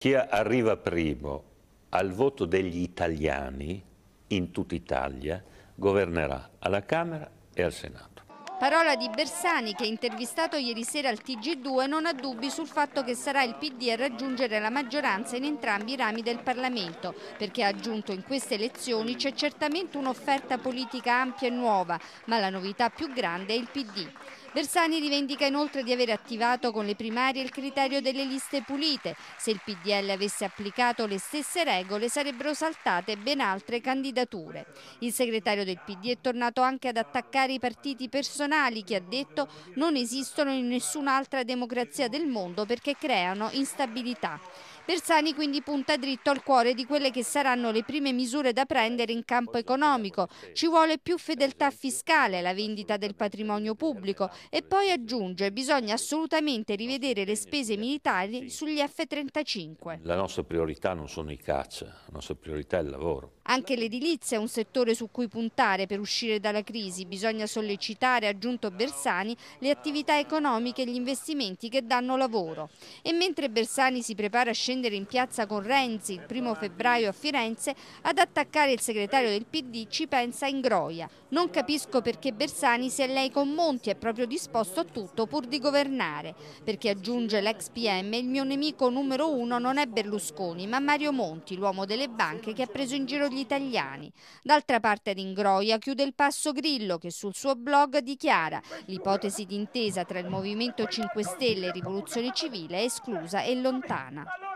Chi arriva primo al voto degli italiani in tutta Italia governerà alla Camera e al Senato. Parola di Bersani che intervistato ieri sera al TG2 non ha dubbi sul fatto che sarà il PD a raggiungere la maggioranza in entrambi i rami del Parlamento perché ha aggiunto in queste elezioni c'è certamente un'offerta politica ampia e nuova ma la novità più grande è il PD. Bersani rivendica inoltre di aver attivato con le primarie il criterio delle liste pulite. Se il PDL avesse applicato le stesse regole sarebbero saltate ben altre candidature. Il segretario del PD è tornato anche ad attaccare i partiti personali che ha detto non esistono in nessun'altra democrazia del mondo perché creano instabilità. Bersani quindi punta dritto al cuore di quelle che saranno le prime misure da prendere in campo economico. Ci vuole più fedeltà fiscale, la vendita del patrimonio pubblico, e poi aggiunge bisogna assolutamente rivedere le spese militari sugli F-35. La nostra priorità non sono i caccia, la nostra priorità è il lavoro. Anche l'edilizia è un settore su cui puntare per uscire dalla crisi. Bisogna sollecitare, ha aggiunto Bersani, le attività economiche e gli investimenti che danno lavoro. E mentre Bersani si prepara a scendere in piazza con Renzi il primo febbraio a Firenze, ad attaccare il segretario del PD ci pensa in groia. Non capisco perché Bersani se lei con Monti è proprio disposto a tutto pur di governare, perché aggiunge l'ex PM il mio nemico numero uno non è Berlusconi ma Mario Monti, l'uomo delle banche che ha preso in giro gli italiani. D'altra parte ad Ingroia chiude il passo Grillo che sul suo blog dichiara l'ipotesi d'intesa tra il Movimento 5 Stelle e Rivoluzione Civile è esclusa e lontana.